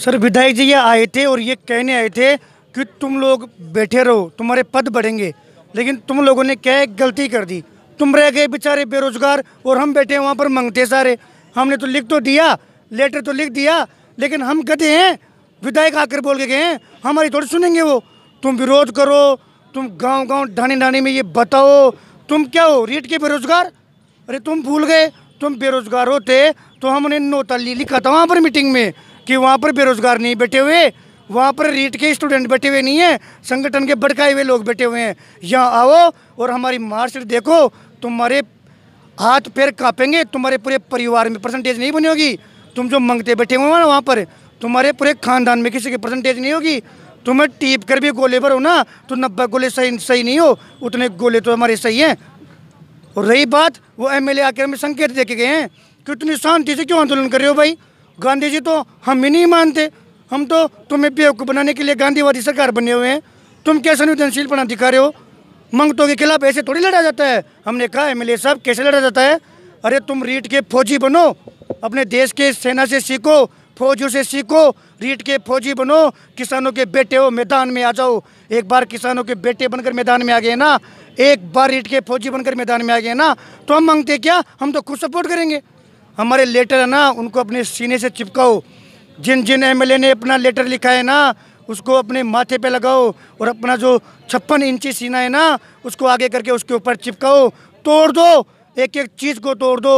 sir विधायक जी ये आए थे और ये कहने आए थे कि तुम लोग बैठे रहो तुम्हारे पद बढ़ेंगे लेकिन तुम लोगों ने क्या गलती कर दी तुम रह गए बेचारे बेरोजगार और हम बैठे वहाँ पर मंगते सारे हमने तो लिख तो दिया लेटर तो लिख दिया लेकिन हम गधे हैं विधायक आकर बोल के गए हैं हमारी थोड़ी सुनेंगे वो तुम विरोध करो तुम गांव गांव ढाने ढाने में ये बताओ तुम क्या हो रेट के बेरोजगार अरे तुम भूल गए तुम बेरोजगार होते तो हमने नोता लिखा था वहाँ पर मीटिंग में कि वहाँ पर बेरोजगार नहीं बैठे हुए वहाँ पर रीट के स्टूडेंट बैठे हुए नहीं हैं संगठन के भड़काए हुए लोग बैठे हुए हैं यहाँ आओ और हमारी मार्च देखो तुम्हारे हाथ पैर कांपेंगे तुम्हारे पूरे परिवार में परसेंटेज नहीं बनी होगी तुम जो मंगते बैठे हुए हो ना वहाँ पर तुम्हारे पूरे खानदान में किसी की परसेंटेज नहीं होगी तुम्हें टीप कर भी गोले हो ना तो नब्बे गोले सही सही नहीं हो उतने गोले तो हमारे सही हैं और रही बात वो एमएलए आकर हमें संकेत देके गए हैं कि उतनी शांति से क्यों आंदोलन कर रहे हो भाई गांधी जी तो हम ही नहीं मानते हम तो तुम्हें बेवकूफ़ बनाने के लिए गांधीवादी सरकार बने हुए हैं तुम क्या संवेदनशीलपना दिखा रहे हो मंगतों के खिलाफ ऐसे थोड़ी लड़ा जाता है हमने कहा एम एल साहब कैसे लड़ा जाता है अरे तुम रीट के फौजी बनो अपने देश के सेना से सीखो फौजियों से सीखो रीट के फौजी बनो किसानों के बेटे हो मैदान में आ जाओ एक बार किसानों के बेटे बनकर मैदान में आ गए ना एक बार रीट के फौजी बनकर मैदान में आ गए ना तो हम मांगते क्या हम तो खुद सपोर्ट करेंगे हमारे लेटर है ना उनको अपने सीने से चिपकाओ जिन जिन एमएलए ने अपना लेटर लिखा है ना उसको अपने माथे पे लगाओ और अपना जो छप्पन इंची सीना है ना उसको आगे करके उसके ऊपर चिपकाओ तोड़ दो एक एक चीज़ को तोड़ दो